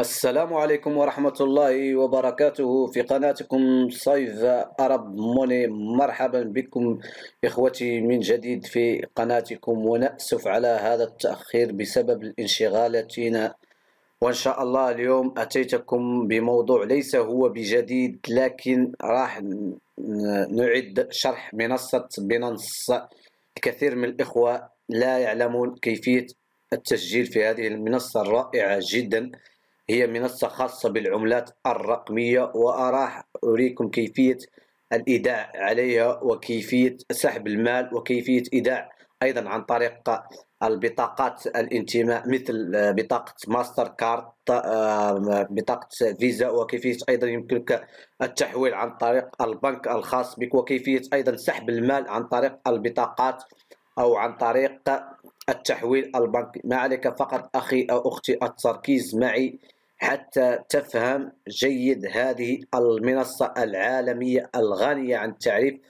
السلام عليكم ورحمة الله وبركاته في قناتكم صيف أرب موني مرحبا بكم إخوتي من جديد في قناتكم ونأسف على هذا التأخير بسبب الانشغالاتنا وإن شاء الله اليوم أتيتكم بموضوع ليس هو بجديد لكن راح نعد شرح منصة بنص الكثير من الإخوة لا يعلمون كيفية التسجيل في هذه المنصة الرائعة جداً هي منصة خاصة بالعملات الرقمية وأراح أريكم كيفية الإيداع عليها وكيفية سحب المال وكيفية إيداع أيضا عن طريق البطاقات الانتماء مثل آه، بطاقة ماستر كارد آه، بطاقة فيزا وكيفية أيضا يمكنك التحويل عن طريق البنك الخاص بك وكيفية أيضا سحب المال عن طريق البطاقات أو عن طريق التحويل البنكي ما عليك فقط أخي أو أختي التركيز معي حتى تفهم جيد هذه المنصة العالمية الغنية عن التعريف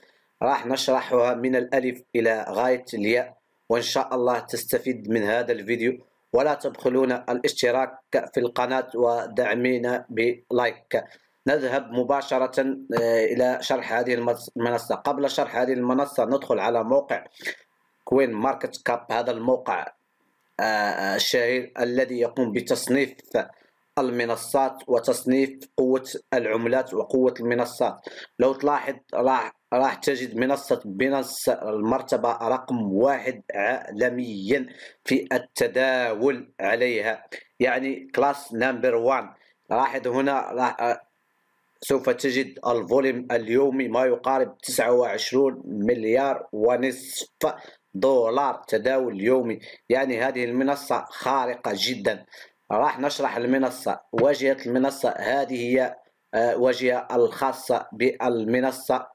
راح نشرحها من الألف إلى غاية الياء وإن شاء الله تستفيد من هذا الفيديو ولا تبخلون الاشتراك في القناة ودعمينا بلايك نذهب مباشرة آه، إلى شرح هذه المنصة قبل شرح هذه المنصة ندخل على موقع كوين ماركت كاب هذا الموقع آه، آه، الشهير الذي يقوم بتصنيف المنصات وتصنيف قوة العملات وقوة المنصات لو تلاحظ راح راح تجد منصة بنص المرتبة رقم واحد عالميا في التداول عليها يعني كلاس نمبر وان لاحظ هنا راح سوف تجد الفوليم اليومي ما يقارب 29 مليار ونصف دولار تداول يومي يعني هذه المنصة خارقة جدا راح نشرح المنصة واجهة المنصة هذه هي آه، واجهة الخاصة بالمنصة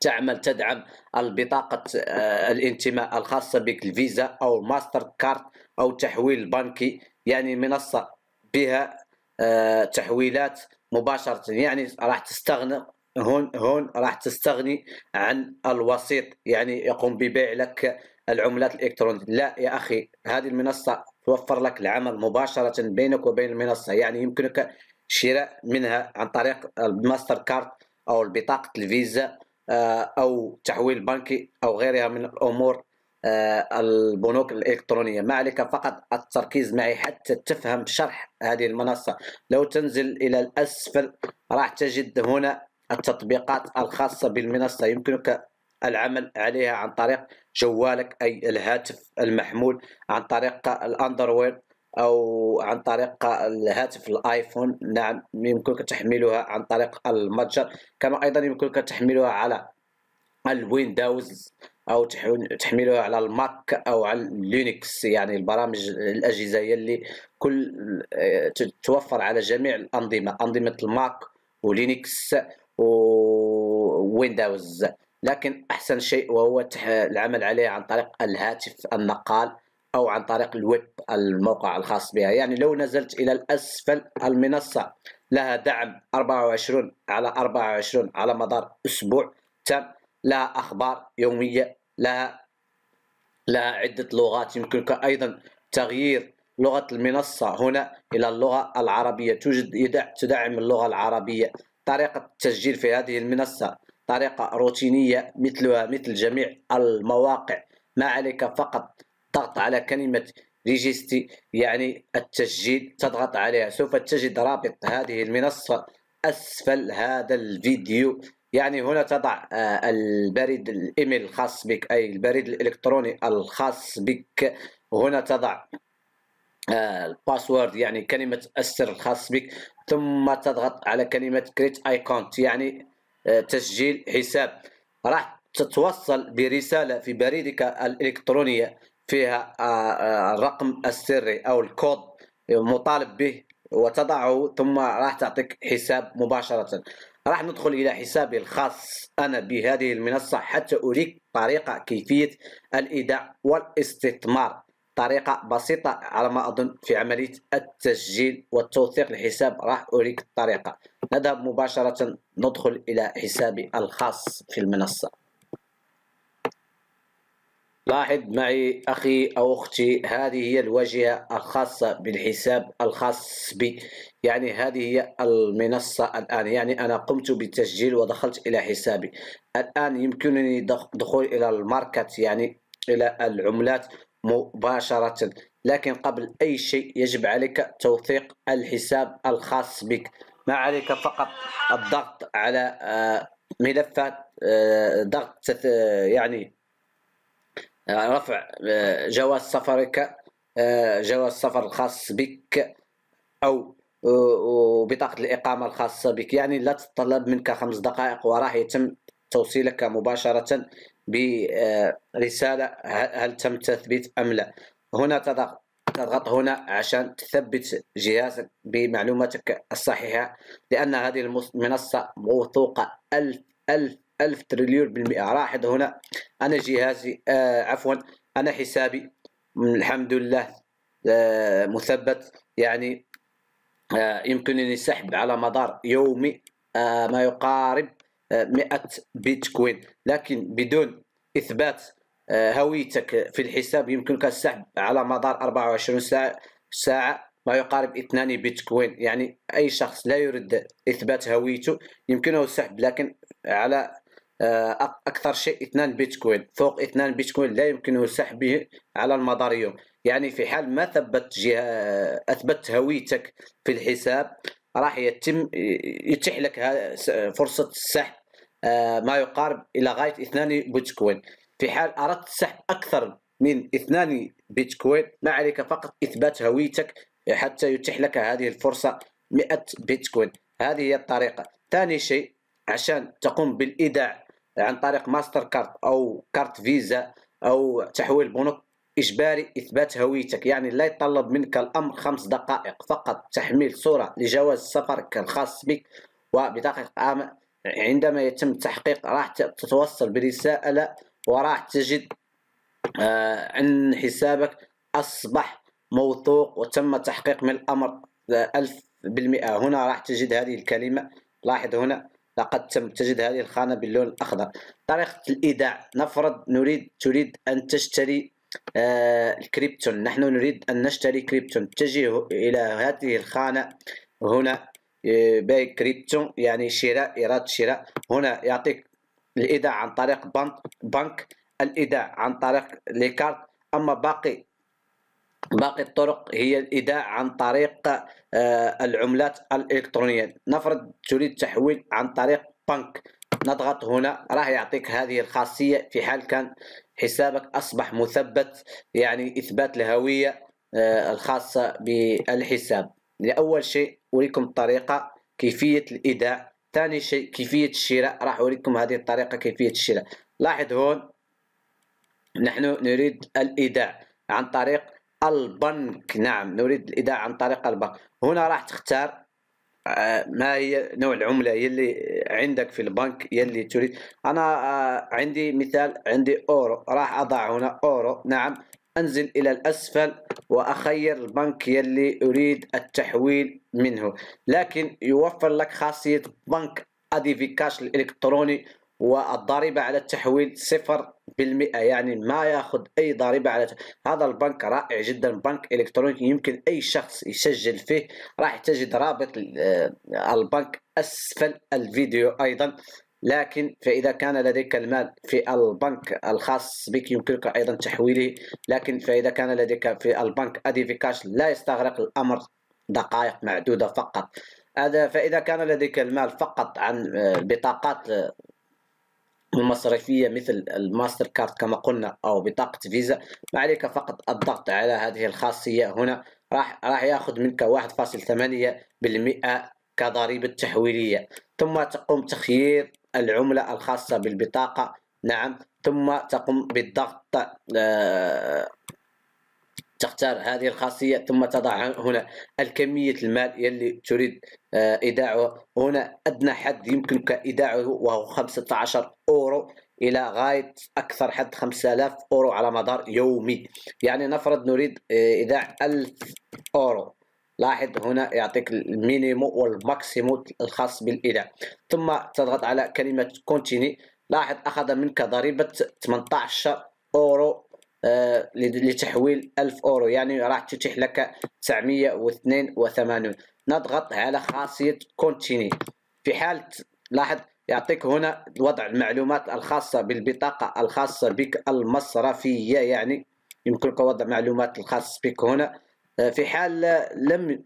تعمل تدعم البطاقة آه، الانتماء الخاصة بك الفيزا أو ماستر كارت أو تحويل بنكي يعني منصة بها آه، تحويلات مباشرة يعني راح تستغنى هون هون راح تستغني عن الوسيط يعني يقوم ببيع لك العملات الالكترونيه لا يا اخي هذه المنصه توفر لك العمل مباشرة بينك وبين المنصة يعني يمكنك شراء منها عن طريق الماستر كارد أو بطاقة الفيزا آه، أو تحويل بنكي أو غيرها من الأمور آه، البنوك الإلكترونية ما عليك فقط التركيز معي حتى تفهم شرح هذه المنصة لو تنزل إلى الأسفل راح تجد هنا التطبيقات الخاصة بالمنصة يمكنك العمل عليها عن طريق جوالك أي الهاتف المحمول عن طريق الأندروير أو عن طريق الهاتف الآيفون نعم يمكنك تحميلها عن طريق المتجر كما أيضا يمكنك تحميلها على الويندوز او تحميلها على الماك او على لينكس يعني البرامج الاجهزه هي اللي كل توفر على جميع الانظمه انظمه الماك ولينكس وويندوز لكن أحسن شيء وهو العمل عليه عن طريق الهاتف النقال أو عن طريق الويب الموقع الخاص بها يعني لو نزلت إلى الأسفل المنصة لها دعم 24 على 24 على مدار أسبوع تام لها أخبار يومية لها لها عدة لغات يمكنك أيضا تغيير لغة المنصة هنا إلى اللغة العربية توجد تدعم اللغة العربية طريقة التسجيل في هذه المنصة طريقة روتينية مثلها مثل جميع المواقع ما عليك فقط ضغط على كلمة ريجيستي يعني التسجيل تضغط عليها سوف تجد رابط هذه المنصة أسفل هذا الفيديو يعني هنا تضع آه، البريد الايميل الخاص بك اي البريد الالكتروني الخاص بك وهنا تضع آه، الباسورد يعني كلمة السر الخاص بك ثم تضغط على كلمة create ايكونت يعني آه، تسجيل حساب راح تتوصل برسالة في بريدك الإلكترونية فيها آه، آه، الرقم السري أو الكود مطالب به وتضعه ثم راح تعطيك حساب مباشرة راح ندخل إلى حسابي الخاص أنا بهذه المنصة حتى أريك طريقة كيفية الإيداع والاستثمار طريقة بسيطة على ما أظن في عملية التسجيل والتوثيق الحساب راح أريك الطريقة نذهب مباشرة ندخل إلى حسابي الخاص في المنصة لاحظ معي أخي أو أختي هذه هي الواجهة الخاصة بالحساب الخاص بي يعني هذه هي المنصة الآن يعني أنا قمت بالتسجيل ودخلت إلى حسابي الآن يمكنني دخول إلى الماركت يعني إلى العملات مباشرة لكن قبل أي شيء يجب عليك توثيق الحساب الخاص بك ما عليك فقط الضغط على آه، ملفات آه، ضغط آه، يعني رفع جواز سفرك جواز سفر الخاص بك أو بطاقة الإقامة الخاصة بك يعني لا تتطلب منك خمس دقائق وراح يتم توصيلك مباشرة برسالة هل تم تثبيت أم لا هنا تضغط تضغط هنا عشان تثبت جهازك بمعلوماتك الصحيحة لأن هذه المنصة موثوقة ألف ألف ألف تريليون بالمئة لاحظ هنا أنا جهازي آه عفوا أنا حسابي الحمد لله آه مثبت يعني آه يمكنني سحب على مدار يومي آه ما يقارب 100 بيتكوين لكن بدون إثبات آه، هويتك في الحساب يمكنك السحب على مدار 24 ساعة, ساعة ما يقارب 2 بيتكوين يعني أي شخص لا يريد إثبات هويته يمكنه السحب لكن على آه، أكثر شيء 2 بيتكوين فوق 2 بيتكوين لا يمكنه سحبه على المدار يوم يعني في حال ما ثبت جهة أثبت هويتك في الحساب راح يتم يتيح لك فرصة السحب آه، ما يقارب إلى غاية 2 بيتكوين في حال أردت سحب أكثر من 2 بيتكوين ما عليك فقط إثبات هويتك حتى يتيح لك هذه الفرصة 100 بيتكوين هذه هي الطريقة ثاني شيء عشان تقوم بالإيداع عن طريق ماستر كارت أو كارت فيزا أو تحويل بنوك إجباري إثبات هويتك يعني لا يطلب منك الأمر خمس دقائق فقط تحميل صورة لجواز سفرك الخاص بك وبطاقة عندما يتم التحقيق راح تتوصل برسالة وراح تجد أن آه، حسابك أصبح موثوق وتم تحقيق من الأمر آه، ألف بالمئة هنا راح تجد هذه الكلمة لاحظ هنا لقد تم تجد هذه الخانة باللون الأخضر طريقة الإيداع نفرض نريد تريد أن تشتري آه، الكريبتون نحن نريد أن نشتري كريبتون تجي إلى هذه الخانة هنا باي كريبتو يعني شراء إيراد شراء هنا يعطيك الإيداع عن طريق بنك بنك الإيداع عن طريق كارت أما باقي باقي الطرق هي الإيداع عن طريق آه، العملات الإلكترونية نفرض تريد تحويل عن طريق بنك نضغط هنا راح يعطيك هذه الخاصية في حال كان حسابك أصبح مثبت يعني إثبات الهوية آه، الخاصة بالحساب لأول شيء أريكم الطريقة كيفية الإيداع ثاني شيء كيفية الشراء راح أريكم هذه الطريقة كيفية الشراء لاحظ هون نحن نريد الإيداع عن طريق البنك نعم نريد الإيداع عن طريق البنك هنا راح تختار آه، ما هي نوع العملة يلي عندك في البنك يلي تريد أنا آه، عندي مثال عندي أورو راح أضع هنا أورو نعم أنزل إلى الأسفل وأخير البنك يلي أريد التحويل منه لكن يوفر لك خاصية بنك ادي في كاش الإلكتروني والضريبة على التحويل صفر بالمئة يعني ما ياخذ أي ضريبة على هذا البنك رائع جدا بنك إلكتروني يمكن أي شخص يسجل فيه راح تجد رابط آه، البنك أسفل الفيديو أيضا لكن فإذا كان لديك المال في البنك الخاص بك يمكنك أيضا تحويله لكن فإذا كان لديك في البنك أدي كاش لا يستغرق الأمر دقائق معدودة فقط هذا فإذا كان لديك المال فقط عن آه، بطاقات المصرفية آه، مثل الماستر كارد كما قلنا أو بطاقة فيزا ما عليك فقط الضغط على هذه الخاصية هنا راح راح ياخذ منك 1.8% كضريبة تحويلية ثم تقوم تخيير العملة الخاصة بالبطاقة نعم ثم تقوم بالضغط آه، تختار هذه الخاصية ثم تضع هنا الكمية المال يلي تريد آه، إيداعه هنا أدنى حد يمكنك إيداعه وهو 15 أورو إلى غاية أكثر حد 5000 أورو على مدار يومي يعني نفرض نريد آه، إيداع 1000 أورو لاحظ هنا يعطيك المينيمو والماكسيمو الخاص بالاداء ثم تضغط على كلمة كونتيني لاحظ أخذ منك ضريبة 18 أورو آه، لتحويل 1000 أورو يعني راح تتيح لك 982 نضغط على خاصية كونتيني في حال لاحظ يعطيك هنا وضع المعلومات الخاصة بالبطاقة الخاصة بك المصرفية يعني يمكنك وضع معلومات الخاص بك هنا آه، في حال لم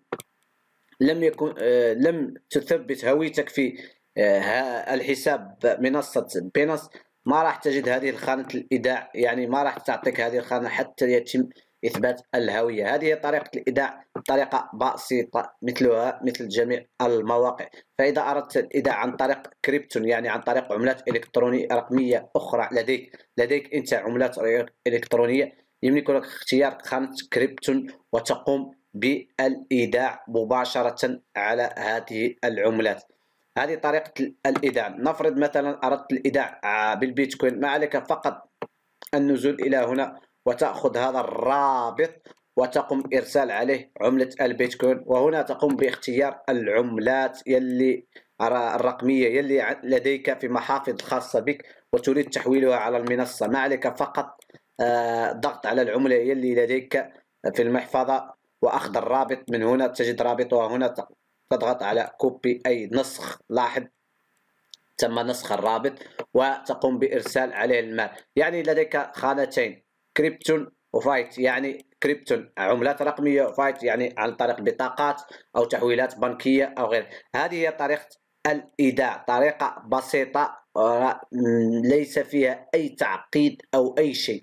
لم يكن آه، لم تثبت هويتك في آه، الحساب منصة بينس ما راح تجد هذه الخانة الإيداع يعني ما راح تعطيك هذه الخانة حتى يتم إثبات الهوية هذه طريقة الإيداع طريقة بسيطة مثلها مثل جميع المواقع فإذا أردت الإيداع عن طريق كريبتون يعني عن طريق عملات إلكترونية رقمية أخرى لديك لديك أنت عملات إلكترونية يملك لك اختيار خانة كريبتون وتقوم بالإيداع مباشرة على هذه العملات هذه طريقة الإيداع نفرض مثلا أردت الإيداع آه، بالبيتكوين ما عليك فقط النزول إلى هنا وتأخذ هذا الرابط وتقوم إرسال عليه عملة البيتكوين وهنا تقوم باختيار العملات يلي الرقمية يلي لديك في محافظ خاصة بك وتريد تحويلها على المنصة ما عليك فقط الضغط آه، على العملة اللي لديك في المحفظة وأخذ الرابط من هنا تجد رابط وهنا تضغط على كوبي أي نسخ لاحظ تم نسخ الرابط وتقوم بإرسال عليه المال يعني لديك خانتين كريبتون وفايت يعني كريبتون عملات رقمية وفايت يعني عن طريق بطاقات أو تحويلات بنكية أو غير هذه هي طريقة الإيداع طريقة بسيطة آه، ليس فيها أي تعقيد أو أي شيء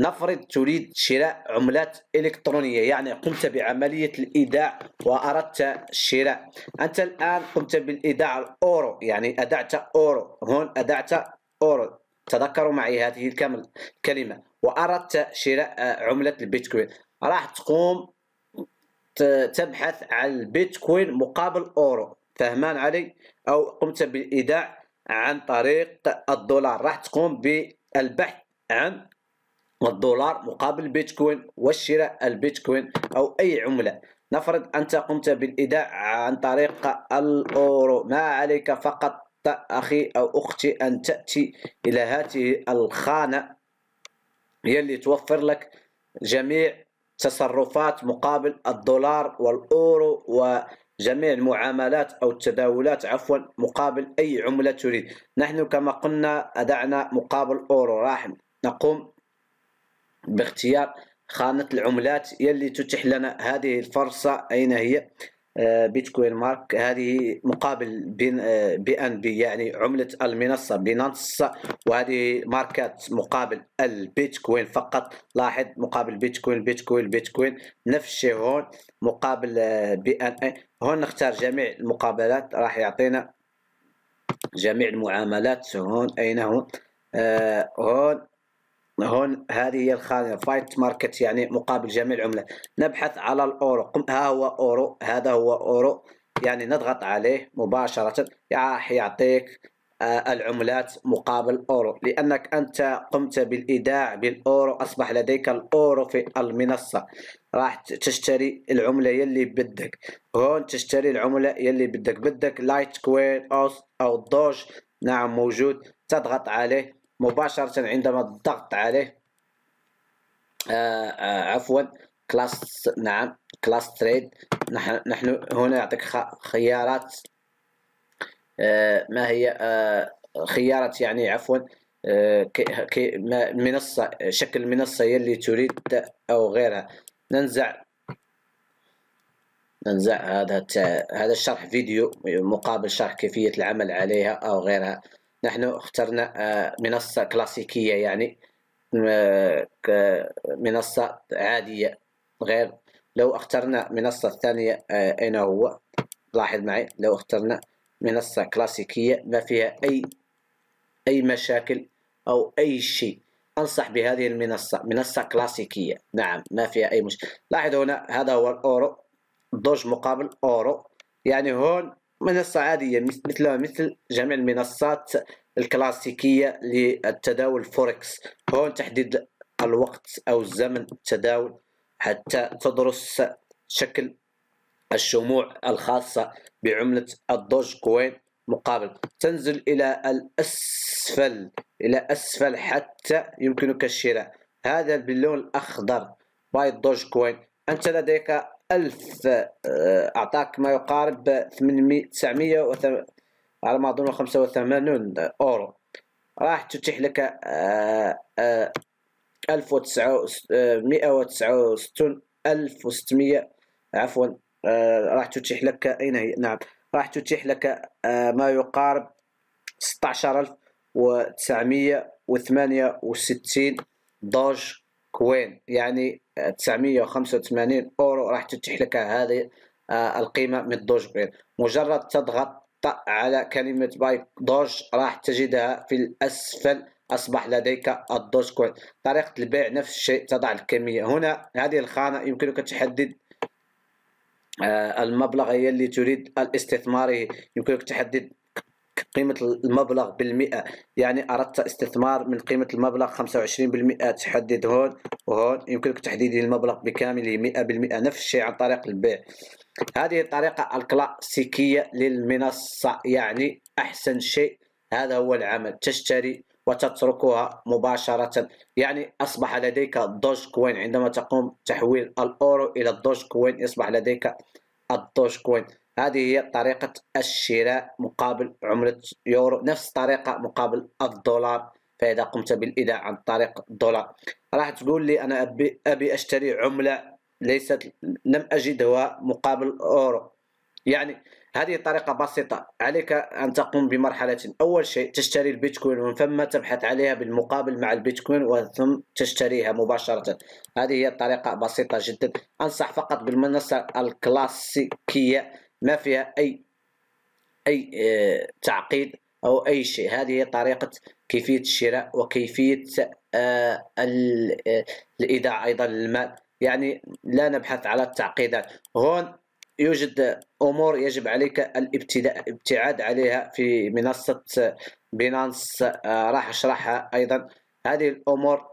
نفرض تريد شراء عملات إلكترونية يعني قمت بعملية الإيداع وأردت شراء أنت الآن قمت بالإيداع الأورو يعني أدعت أورو هون أدعت أورو تذكروا معي هذه الكامل الكلمة وأردت شراء آه، عملة البيتكوين راح تقوم تبحث عن البيتكوين مقابل أورو فهمان علي أو قمت بالإيداع عن طريق الدولار راح تقوم بالبحث عن الدولار مقابل البيتكوين وشراء البيتكوين أو أي عملة نفرض أنت قمت بالإيداع عن طريق الأورو ما عليك فقط أخي أو أختي أن تأتي إلى هذه الخانة هي اللي توفر لك جميع تصرفات مقابل الدولار والأورو و جميع المعاملات أو التداولات عفوا مقابل أي عملة تريد نحن كما قلنا أدعنا مقابل أورو راح نقوم باختيار خانة العملات يلي تتيح لنا هذه الفرصة أين هي آه، بيتكوين مارك هذه مقابل بي ان بي يعني عملة المنصة بينانس وهذه ماركات مقابل البيتكوين فقط لاحظ مقابل بيتكوين بيتكوين بيتكوين نفس الشيء هون مقابل بي ان اي هون نختار جميع المقابلات راح يعطينا جميع المعاملات هون اين هون آه هون هون هذه هي الخانة فايت ماركت يعني مقابل جميع العملات نبحث على الأورو ها هو أورو هذا هو أورو يعني نضغط عليه مباشرة راح يعطيك آه، العملات مقابل أورو لأنك أنت قمت بالإيداع بالأورو أصبح لديك الأورو في المنصة راح تشتري العملة يلي بدك هون تشتري العملة يلي بدك بدك لايت كوين او أو دوج نعم موجود تضغط عليه مباشرة عندما الضغط عليه آه، آه، عفوا كلاس نعم كلاس تريد نحن, نحن هنا يعطيك خيارات آه، ما هي خيارات يعني عفوا منصة شكل المنصة هي اللي تريد أو غيرها ننزع ننزع هذا هذا الشرح فيديو مقابل شرح كيفية العمل عليها أو غيرها نحن اخترنا آه، منصة كلاسيكية يعني منصة عادية غير لو اخترنا منصة ثانية أين آه، هو لاحظ معي لو اخترنا منصة كلاسيكية ما فيها أي أي مشاكل أو أي شيء أنصح بهذه المنصة منصة كلاسيكية نعم ما فيها أي مشكلة لاحظ هنا هذا هو الأورو دوج مقابل أورو يعني هون منصة عادية مثلها مثل جميع المنصات الكلاسيكية للتداول فوركس هون تحديد الوقت أو الزمن التداول حتى تدرس شكل الشموع الخاصة بعملة الدوج كوين مقابل تنزل إلى الأسفل إلى أسفل حتى يمكنك الشراء هذا باللون الأخضر باي الدوج كوين أنت لديك ألف آه، أعطاك ما يقارب 800 على ما أظن 85 أورو راح تتيح لك آه، آه، ألف مئة وتسعة وستون ألف وستمية عفوا راح تتيح لك أين نعم، هي نعم راح تتيح لك ما يقارب 16968 ألف وتسعمية وثمانية وستين دوج كوين يعني 985 اورو راح تتيح لك هذه آه، القيمه من دوج كوين مجرد تضغط على كلمه باي دوج راح تجدها في الاسفل أصبح لديك الدوج كوين طريقة البيع نفس الشيء تضع الكمية هنا هذه الخانة يمكنك تحدد آه، المبلغ اللي تريد الاستثمار يمكنك تحدد قيمة المبلغ بالمئة يعني أردت استثمار من قيمة المبلغ 25% تحدد هون وهون يمكنك تحديد المبلغ بكامله 100% نفس الشيء عن طريق البيع هذه الطريقة الكلاسيكية للمنصة يعني أحسن شيء هذا هو العمل تشتري وتتركها مباشرة يعني أصبح لديك الدوج كوين عندما تقوم تحويل الأورو إلى الدوج كوين يصبح لديك الدوج كوين هذه هي طريقة الشراء مقابل عملة يورو نفس الطريقة مقابل الدولار فإذا قمت بالإيداع عن طريق الدولار راح تقول لي أنا أبي, أبي أشتري عملة ليست لم أجدها مقابل أورو يعني هذه طريقة بسيطة عليك أن تقوم بمرحلة أول شيء تشتري البيتكوين ومن ثم تبحث عليها بالمقابل مع البيتكوين وثم تشتريها مباشرة هذه هي طريقة بسيطة جدا أنصح فقط بالمنصة الكلاسيكية ما فيها أي أي آه، تعقيد أو أي شيء هذه هي طريقة كيفية الشراء وكيفية آه، آه، الإيداع أيضا للمال يعني لا نبحث على التعقيدات هون يوجد امور يجب عليك الابتعاد عليها في منصه بينانس راح اشرحها ايضا هذه الامور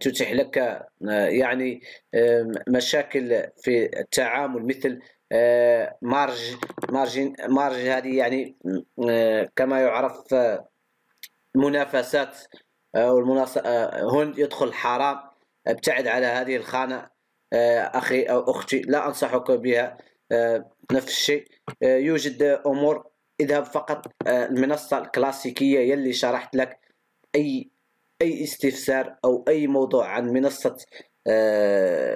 تتيح لك يعني مشاكل في التعامل مثل مارج مارج مارج هذه يعني آه، كما يعرف المنافسات آه، آه، هون يدخل حرام ابتعد على هذه الخانة أخي أو أختي لا أنصحك بها نفس الشيء يوجد أمور اذهب فقط المنصة الكلاسيكية يلي شرحت لك أي أي استفسار أو أي موضوع عن منصة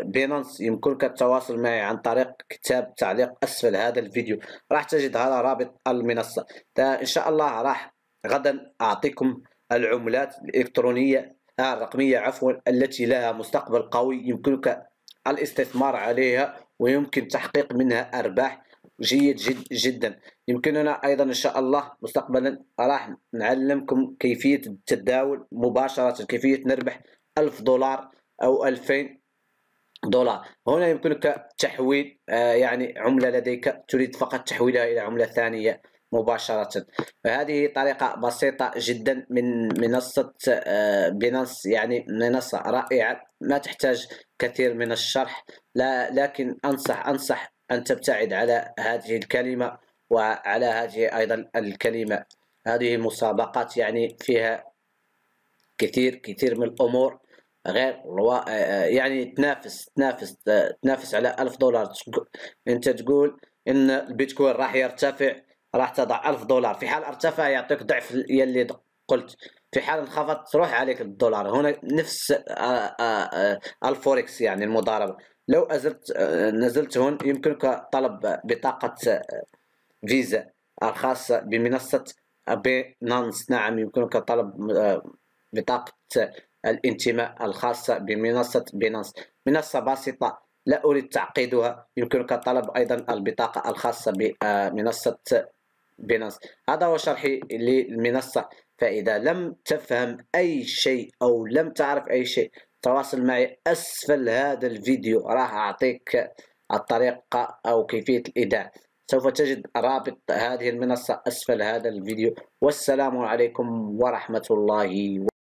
بينانس آه، يمكنك التواصل معي عن طريق كتاب تعليق اسفل هذا الفيديو راح تجد هذا رابط المنصه ان شاء الله راح غدا اعطيكم العملات الالكترونيه آه، الرقميه عفوا التي لها مستقبل قوي يمكنك الاستثمار عليها ويمكن تحقيق منها ارباح جيد جد جدا يمكننا ايضا ان شاء الله مستقبلا راح نعلمكم كيفيه التداول مباشره كيفيه نربح 1000 دولار أو 2000 دولار هنا يمكنك تحويل آه، يعني عملة لديك تريد فقط تحويلها إلى عملة ثانية مباشرة هذه طريقة بسيطة جدا من منصة آه، بينانس يعني منصة رائعة ما تحتاج كثير من الشرح لا لكن أنصح أنصح أن تبتعد على هذه الكلمة وعلى هذه أيضا الكلمة هذه مسابقات يعني فيها كثير كثير من الأمور غير روا... آه، آه، يعني تنافس تنافس آه، تنافس على 1000 دولار انت تقول ان البيتكوين راح يرتفع راح تضع 1000 دولار في حال ارتفع يعطيك ضعف يلي قلت في حال انخفض تروح عليك الدولار هنا نفس الفوركس يعني المضاربه لو أزلت نزلت هون يمكنك طلب بطاقه فيزا الخاصه بمنصه بينانس نعم يمكنك طلب بطاقه الانتماء الخاصة بمنصة بينانس منصة بسيطة لا أريد تعقيدها يمكنك طلب أيضا البطاقة الخاصة بمنصة آه، بينانس هذا هو شرحي للمنصة فإذا لم تفهم أي شيء أو لم تعرف أي شيء تواصل معي أسفل هذا الفيديو راح أعطيك الطريقة أو كيفية الإيداع سوف تجد رابط هذه المنصة أسفل هذا الفيديو والسلام عليكم ورحمة الله